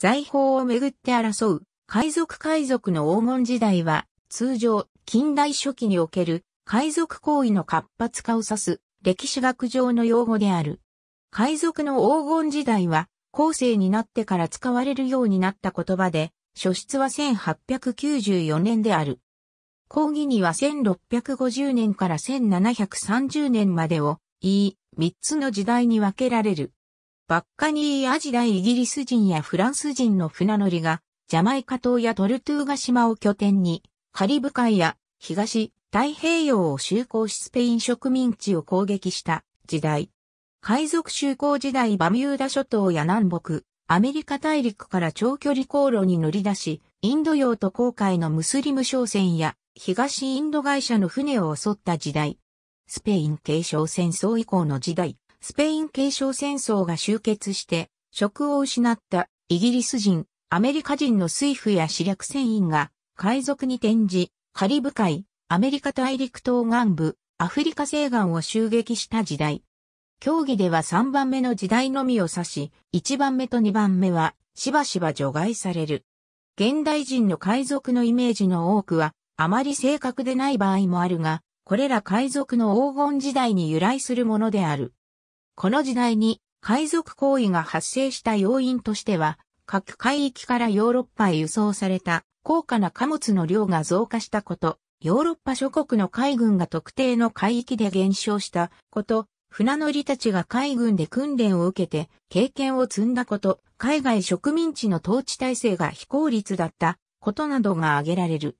財宝をめぐって争う、海賊海賊の黄金時代は、通常、近代初期における、海賊行為の活発化を指す、歴史学上の用語である。海賊の黄金時代は、後世になってから使われるようになった言葉で、初出は1894年である。講義には1650年から1730年までを、言い、3つの時代に分けられる。バッカニーアジ大イギリス人やフランス人の船乗りが、ジャマイカ島やトルトゥーガ島を拠点に、カリブ海や東太平洋を就航しスペイン植民地を攻撃した時代。海賊就航時代バミューダ諸島や南北、アメリカ大陸から長距離航路に乗り出し、インド洋と航海のムスリム商船や東インド会社の船を襲った時代。スペイン継承戦争以降の時代、スペイン継承戦争が終結して職を失ったイギリス人、アメリカ人の水夫や死略船員が海賊に転じ、カリブ海、アメリカ大陸東岸部、アフリカ西岸を襲撃した時代。競技では3番目の時代のみを指し、1番目と2番目はしばしば除外される。現代人の海賊のイメージの多くは、あまり正確でない場合もあるが、これら海賊の黄金時代に由来するものである。この時代に海賊行為が発生した要因としては、各海域からヨーロッパへ輸送された高価な貨物の量が増加したこと、ヨーロッパ諸国の海軍が特定の海域で減少したこと、船乗りたちが海軍で訓練を受けて経験を積んだこと、海外植民地の統治体制が非効率だったことなどが挙げられる。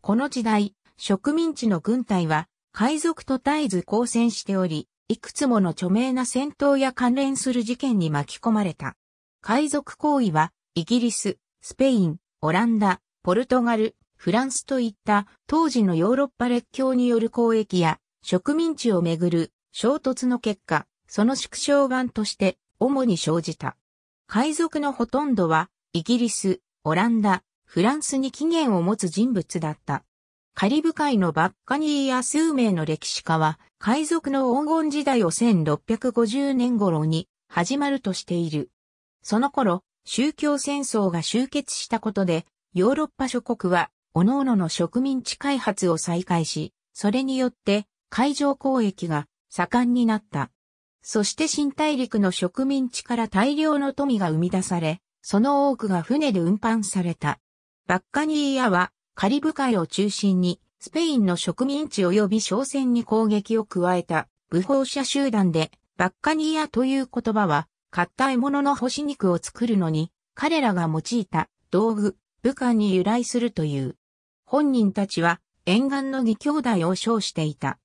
この時代、植民地の軍隊は海賊と絶えず交戦しており、いくつもの著名な戦闘や関連する事件に巻き込まれた。海賊行為は、イギリス、スペイン、オランダ、ポルトガル、フランスといった当時のヨーロッパ列強による交易や植民地をめぐる衝突の結果、その縮小版として主に生じた。海賊のほとんどはイギリス、オランダ、フランスに起源を持つ人物だった。カリブ海のバッカニーア数名の歴史家は、海賊の黄金時代を1650年頃に始まるとしている。その頃、宗教戦争が終結したことで、ヨーロッパ諸国は、各々の植民地開発を再開し、それによって海上交易が盛んになった。そして新大陸の植民地から大量の富が生み出され、その多くが船で運搬された。バッカニーアはカリブ海を中心に、スペインの植民地及び商船に攻撃を加えた、武法者集団で、バッカニアという言葉は、買った獲物の干し肉を作るのに、彼らが用いた道具、武漢に由来するという。本人たちは、沿岸の義兄弟を称していた。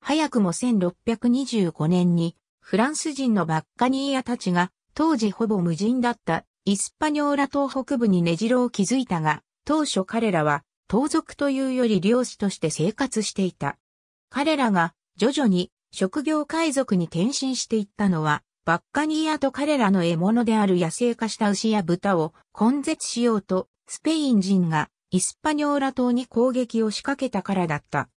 早くも1625年に、フランス人のバッカニーヤたちが、当時ほぼ無人だったイスパニョーラ島北部に根城を築いたが、当初彼らは盗賊というより漁師として生活していた。彼らが徐々に職業海賊に転身していったのは、バッカニーアと彼らの獲物である野生化した牛や豚を根絶しようと、スペイン人がイスパニョーラ島に攻撃を仕掛けたからだった。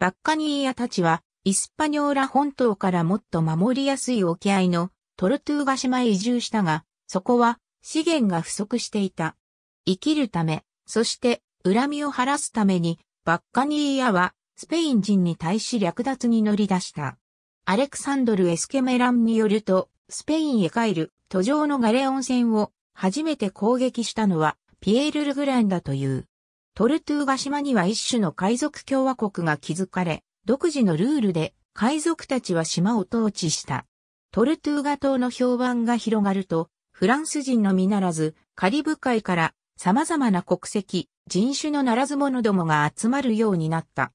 バッカニーアたちは、イスパニョーラ本島からもっと守りやすい沖合のトルトゥーガ島へ移住したが、そこは資源が不足していた。生きるため、そして恨みを晴らすために、バッカニーヤは、スペイン人に対し略奪に乗り出した。アレクサンドル・エスケメランによると、スペインへ帰る途上のガレオン船を初めて攻撃したのはピエール・ルグランだという。トルトゥーガ島には一種の海賊共和国が築かれ、独自のルールで海賊たちは島を統治した。トルトゥーガ島の評判が広がると、フランス人のみならず、カリブ海から様々な国籍、人種のならず者どもが集まるようになった。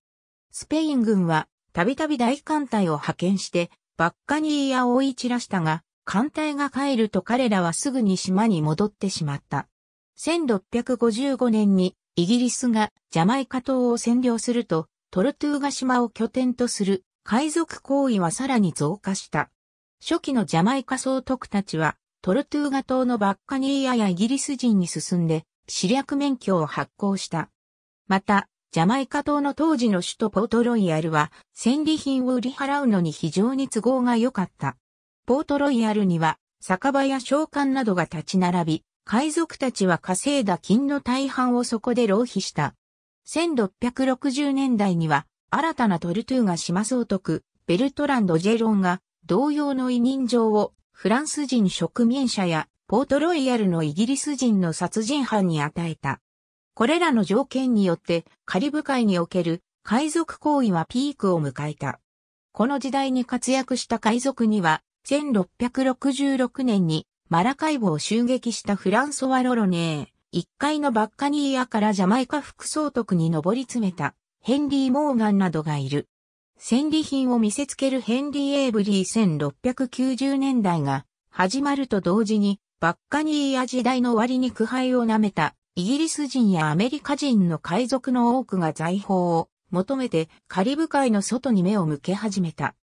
スペイン軍は、たびたび大艦隊を派遣して、バッカニーを追い散らしたが、艦隊が帰ると彼らはすぐに島に戻ってしまった。1655年にイギリスがジャマイカ島を占領すると、トルトゥーガ島を拠点とする海賊行為はさらに増加した。初期のジャマイカ総督たちは、トルトゥーガ島のバッカニーヤやイギリス人に進んで、私略免許を発行した。また、ジャマイカ島の当時の首都ポートロイヤルは、戦利品を売り払うのに非常に都合が良かった。ポートロイヤルには、酒場や商館などが立ち並び、海賊たちは稼いだ金の大半をそこで浪費した。1660年代には、新たなトルトゥーが島総督、ベルトランド・ジェロンが、同様の委任状を、フランス人植民者やポートロイヤルのイギリス人の殺人犯に与えた。これらの条件によってカリブ海における海賊行為はピークを迎えた。この時代に活躍した海賊には、1666年にマラカイボを襲撃したフランソワ・ロロネー、一階のバッカニーアからジャマイカ副総督に上り詰めたヘンリー・モーガンなどがいる。戦利品を見せつけるヘンリー・エイブリー1690年代が始まると同時にバッカニーア時代の終わりに苦杯を舐めたイギリス人やアメリカ人の海賊の多くが財宝を求めてカリブ海の外に目を向け始めた。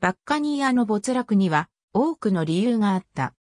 バッカニーアの没落には多くの理由があった。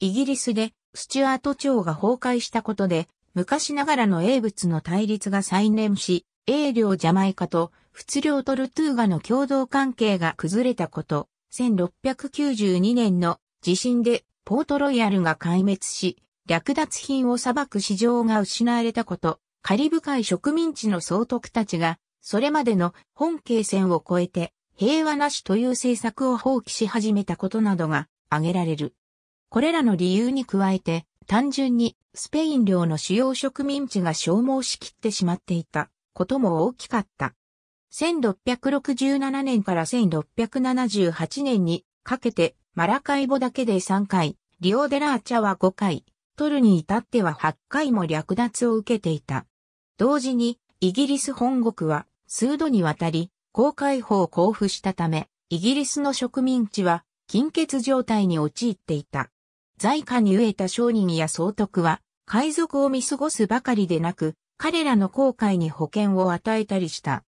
イギリスでスチュアート朝が崩壊したことで昔ながらの英仏の対立が再燃し、英領ジャマイカと仏領トルトゥーガの共同関係が崩れたこと、1692年の地震でポートロイヤルが壊滅し、略奪品を裁く市場が失われたこと、カリブ海植民地の総督たちが、それまでの本経線を超えて、平和なしという政策を放棄し始めたことなどが挙げられる。これらの理由に加えて、単純にスペイン領の主要植民地が消耗しきってしまっていたことも大きかった。1667年から1678年にかけてマラカイボだけで3回、リオデラーチャは5回、トルに至っては8回も略奪を受けていた。同時に、イギリス本国は数度にわたり、公開法を交付したため、イギリスの植民地は、金欠状態に陥っていた。在下に飢えた商人や総督は、海賊を見過ごすばかりでなく、彼らの航海に保険を与えたりした。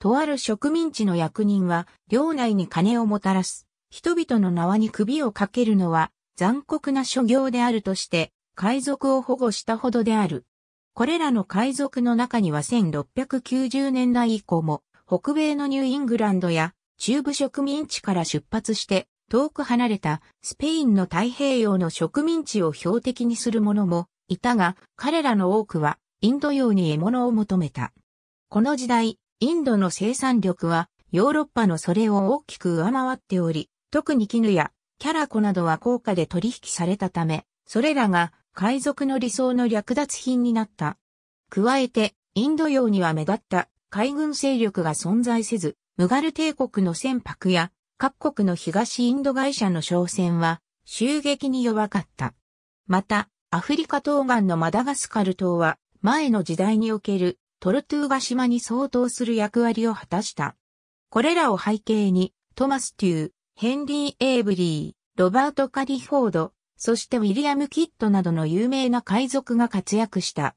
とある植民地の役人は、領内に金をもたらす、人々の縄に首をかけるのは残酷な諸行であるとして、海賊を保護したほどである。これらの海賊の中には1690年代以降も、北米のニューイングランドや中部植民地から出発して、遠く離れたスペインの太平洋の植民地を標的にする者もいたが、彼らの多くはインド洋に獲物を求めた。この時代、インドの生産力はヨーロッパのそれを大きく上回っており、特に絹やキャラコなどは高価で取引されたため、それらが海賊の理想の略奪品になった。加えて、インド洋には目立った海軍勢力が存在せず、ムガル帝国の船舶や各国の東インド会社の商船は襲撃に弱かった。また、アフリカ東岸のマダガスカル島は前の時代におけるトルトゥーガ島に相当する役割を果たした。これらを背景にトマス・テュー、ヘンリー・エイブリー、ロバート・カリフォード、そしてウィリアム・キッドなどの有名な海賊が活躍した。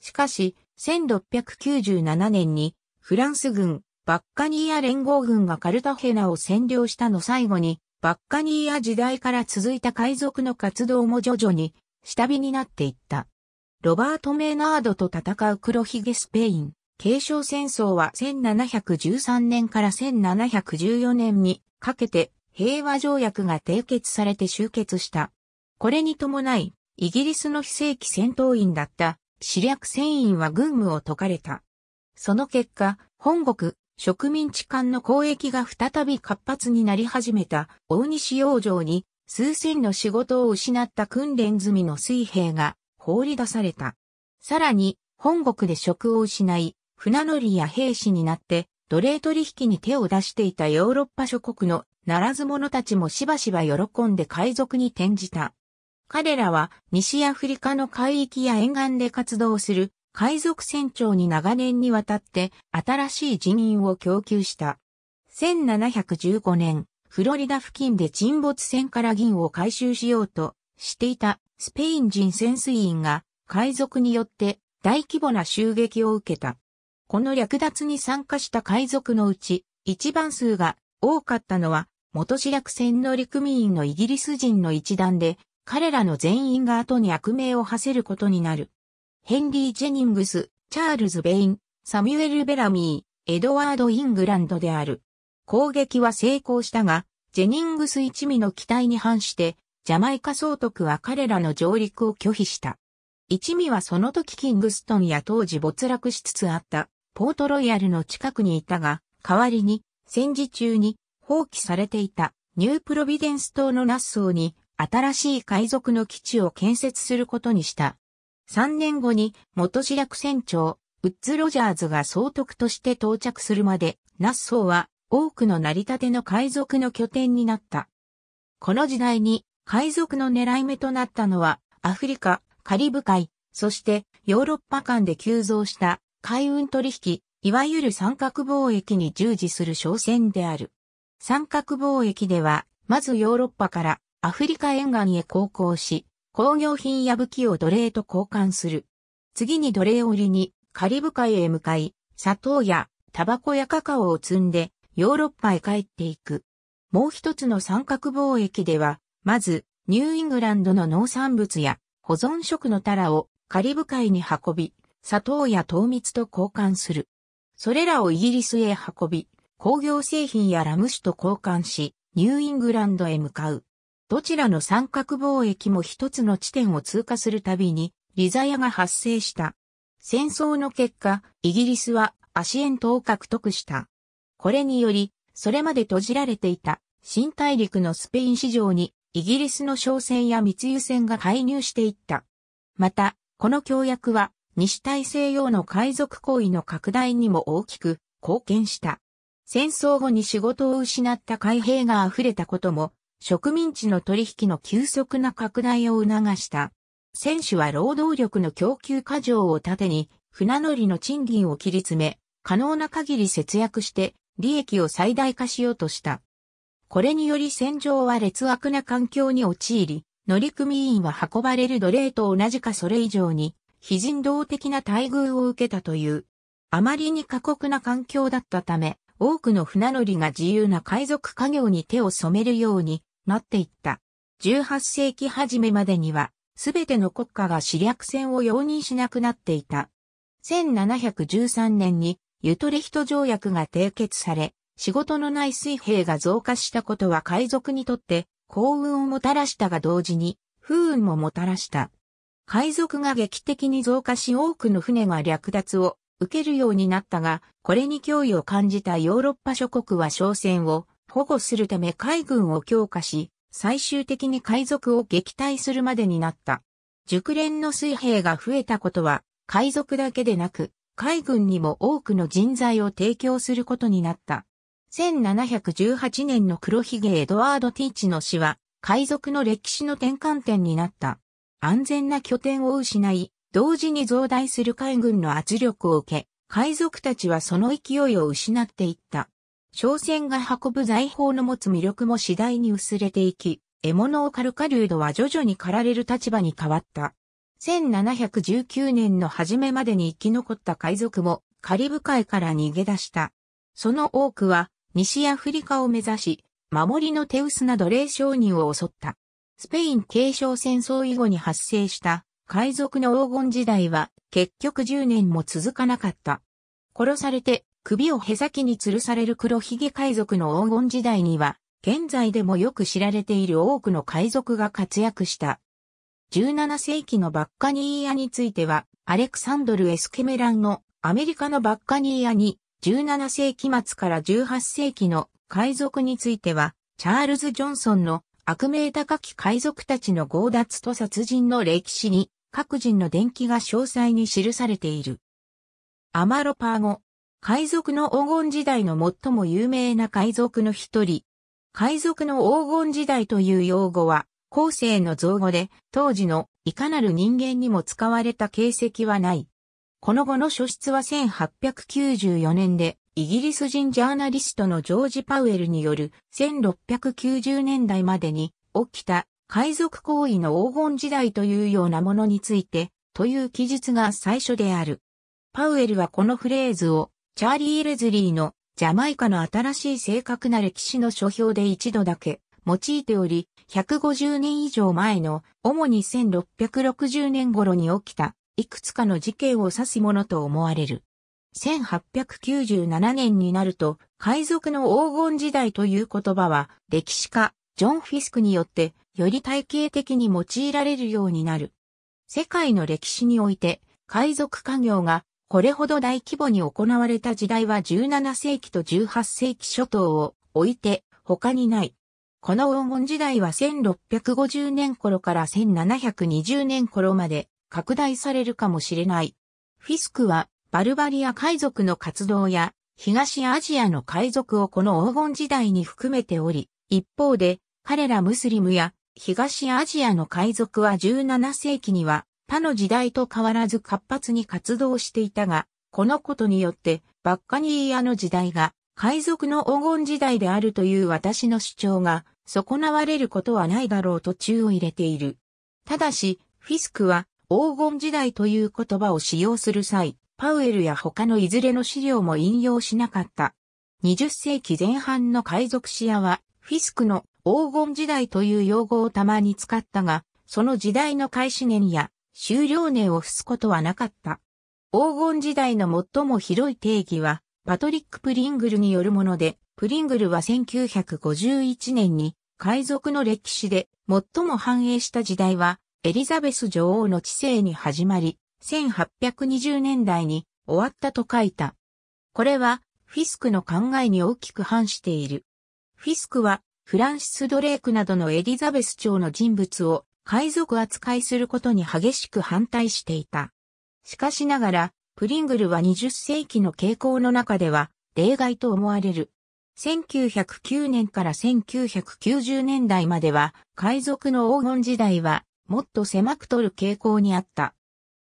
しかし、1697年にフランス軍、バッカニーア連合軍がカルタヘナを占領したの最後に、バッカニーア時代から続いた海賊の活動も徐々に下火になっていった。ロバート・メーナードと戦う黒ひげスペイン、継承戦争は1713年から1714年にかけて平和条約が締結されて終結した。これに伴い、イギリスの非正規戦闘員だった死略船員は軍務を解かれた。その結果、本国、植民地間の交易が再び活発になり始めた大西洋上に数千の仕事を失った訓練済みの水兵が放り出された。さらに、本国で職を失い、船乗りや兵士になって奴隷取引に手を出していたヨーロッパ諸国のならず者たちもしばしば喜んで海賊に転じた。彼らは西アフリカの海域や沿岸で活動する海賊船長に長年にわたって新しい人員を供給した。1715年、フロリダ付近で沈没船から銀を回収しようとしていたスペイン人潜水員が海賊によって大規模な襲撃を受けた。この略奪に参加した海賊のうち、一番数が多かったのは、元市役船の陸民員のイギリス人の一団で、彼らの全員が後に悪名を馳せることになる。ヘンリー・ジェニングス、チャールズ・ベイン、サミュエル・ベラミー、エドワード・イングランドである。攻撃は成功したが、ジェニングス一味の期待に反して、ジャマイカ総督は彼らの上陸を拒否した。一味はその時キングストンや当時没落しつつあったポートロイヤルの近くにいたが、代わりに戦時中に放棄されていたニュープロビデンス島のナッソーに新しい海賊の基地を建設することにした。3年後に元志役船長、ウッズ・ロジャーズが総督として到着するまで、ナッソーは多くの成り立ての海賊の拠点になった。この時代に海賊の狙い目となったのはアフリカ、カリブ海、そしてヨーロッパ間で急増した海運取引、いわゆる三角貿易に従事する商船である。三角貿易では、まずヨーロッパからアフリカ沿岸へ航行し、工業品や武器を奴隷と交換する。次に奴隷を売りにカリブ海へ向かい、砂糖やタバコやカカオを積んでヨーロッパへ帰っていく。もう一つの三角貿易では、まずニューイングランドの農産物や保存食のタラをカリブ海に運び、砂糖や糖蜜と交換する。それらをイギリスへ運び、工業製品やラム酒と交換し、ニューイングランドへ向かう。どちらの三角貿易も一つの地点を通過するたびに、リザヤが発生した。戦争の結果、イギリスはアシエントを獲得した。これにより、それまで閉じられていた新大陸のスペイン市場にイギリスの商船や密輸船が介入していった。また、この協約は西大西洋の海賊行為の拡大にも大きく貢献した。戦争後に仕事を失った海兵が溢れたことも、植民地の取引の急速な拡大を促した。選手は労働力の供給過剰を盾に、船乗りの賃金を切り詰め、可能な限り節約して利益を最大化しようとした。これにより戦場は劣悪な環境に陥り、乗組員は運ばれる奴隷と同じかそれ以上に非人道的な待遇を受けたという。あまりに過酷な環境だったため、多くの船乗りが自由な海賊家業に手を染めるようになっていった。18世紀初めまでには、すべての国家が死略戦を容認しなくなっていた。1713年にユトレヒト条約が締結され、仕事のない水兵が増加したことは海賊にとって幸運をもたらしたが同時に不運ももたらした。海賊が劇的に増加し多くの船が略奪を受けるようになったが、これに脅威を感じたヨーロッパ諸国は商船を保護するため海軍を強化し、最終的に海賊を撃退するまでになった。熟練の水兵が増えたことは、海賊だけでなく、海軍にも多くの人材を提供することになった。1718年の黒ひげエドワード・ティーチの死は、海賊の歴史の転換点になった。安全な拠点を失い、同時に増大する海軍の圧力を受け、海賊たちはその勢いを失っていった。商船が運ぶ財宝の持つ魅力も次第に薄れていき、獲物を狩るカュードは徐々に狩られる立場に変わった。1719年の初めまでに生き残った海賊もカリブ海から逃げ出した。その多くは西アフリカを目指し、守りの手薄な奴隷商人を襲った。スペイン継承戦争以後に発生した海賊の黄金時代は結局10年も続かなかった。殺されて首をへさきに吊るされる黒ひげ海賊の黄金時代には現在でもよく知られている多くの海賊が活躍した。17世紀のバッカニーヤについてはアレクサンドル・エスケメランのアメリカのバッカニーヤに17世紀末から18世紀の海賊については、チャールズ・ジョンソンの悪名高き海賊たちの強奪と殺人の歴史に、各人の伝記が詳細に記されている。アマロパー語。海賊の黄金時代の最も有名な海賊の一人。海賊の黄金時代という用語は、後世の造語で、当時のいかなる人間にも使われた形跡はない。この後の書出は1894年で、イギリス人ジャーナリストのジョージ・パウエルによる1690年代までに起きた海賊行為の黄金時代というようなものについてという記述が最初である。パウエルはこのフレーズをチャーリー・レズリーのジャマイカの新しい正確な歴史の書評で一度だけ用いており、150年以上前の主に1660年頃に起きたいくつかの事件を指すものと思われる。1897年になると、海賊の黄金時代という言葉は、歴史家、ジョン・フィスクによって、より体系的に用いられるようになる。世界の歴史において、海賊家業が、これほど大規模に行われた時代は17世紀と18世紀初頭を置いて、他にない。この黄金時代は1650年頃から1720年頃まで拡大されるかもしれない。フィスクはバルバリア海賊の活動や東アジアの海賊をこの黄金時代に含めており、一方で彼らムスリムや東アジアの海賊は17世紀には他の時代と変わらず活発に活動していたが、このことによってバッカニーアの時代が海賊の黄金時代であるという私の主張が損なわれることはないだろうと宙を入れている。ただし、フィスクは黄金時代という言葉を使用する際、パウエルや他のいずれの資料も引用しなかった。20世紀前半の海賊シアは、フィスクの黄金時代という用語をたまに使ったが、その時代の開始年や終了年を付すことはなかった。黄金時代の最も広い定義は、パトリック・プリングルによるもので、プリングルは1951年に海賊の歴史で最も繁栄した時代はエリザベス女王の治世に始まり、1820年代に終わったと書いた。これはフィスクの考えに大きく反している。フィスクはフランシス・ドレークなどのエリザベス朝の人物を海賊扱いすることに激しく反対していた。しかしながら、プリングルは20世紀の傾向の中では例外と思われる。1909年から1990年代までは海賊の黄金時代はもっと狭く取る傾向にあった。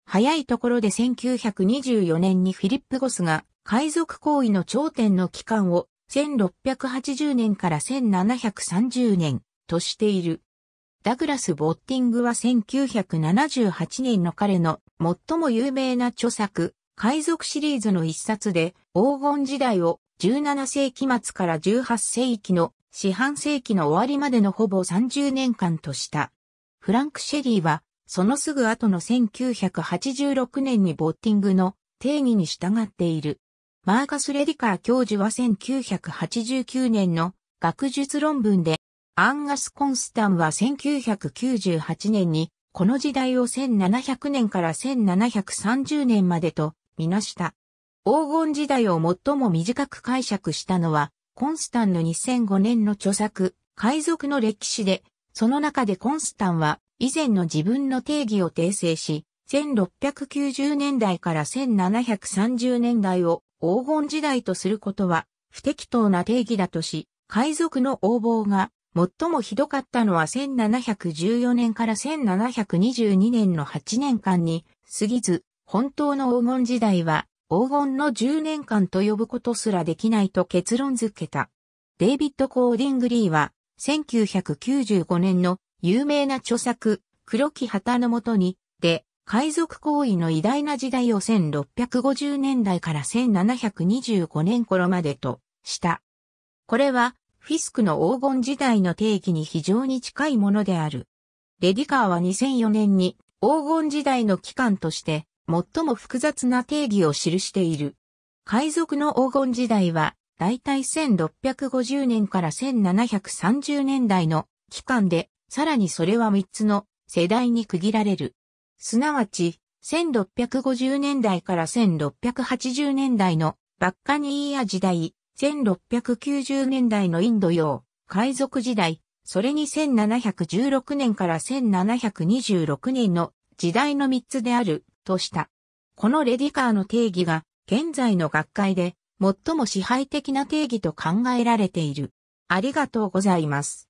早いところで1924年にフィリップ・ゴスが海賊行為の頂点の期間を1680年から1730年としている。ダグラス・ボッティングは1978年の彼の最も有名な著作、海賊シリーズの一冊で黄金時代を17世紀末から18世紀の四半世紀の終わりまでのほぼ30年間とした。フランク・シェリーはそのすぐ後の1986年にボッティングの定義に従っている。マーカス・レディカー教授は1989年の学術論文で、アンガス・コンスタンは1998年に、この時代を1700年から1730年までとみなした。黄金時代を最も短く解釈したのは、コンスタンの2005年の著作、海賊の歴史で、その中でコンスタンは、以前の自分の定義を訂正し、1690年代から1730年代を黄金時代とすることは不適当な定義だとし、海賊の横暴が最もひどかったのは1714年から1722年の8年間に過ぎず、本当の黄金時代は黄金の10年間と呼ぶことすらできないと結論付けた。デイビッド・コーディングリーは1995年の有名な著作、黒木旗のもとに、で、海賊行為の偉大な時代を1650年代から1725年頃までと、した。これは、フィスクの黄金時代の定義に非常に近いものである。レディカーは2004年に黄金時代の期間として最も複雑な定義を記している。海賊の黄金時代は大体1650年から1730年代の期間でさらにそれは3つの世代に区切られる。すなわち、1650年代から1680年代のバッカニーヤ時代、1690年代のインド洋、海賊時代、それに1716年から1726年の時代の3つである、とした。このレディカーの定義が、現在の学会で、最も支配的な定義と考えられている。ありがとうございます。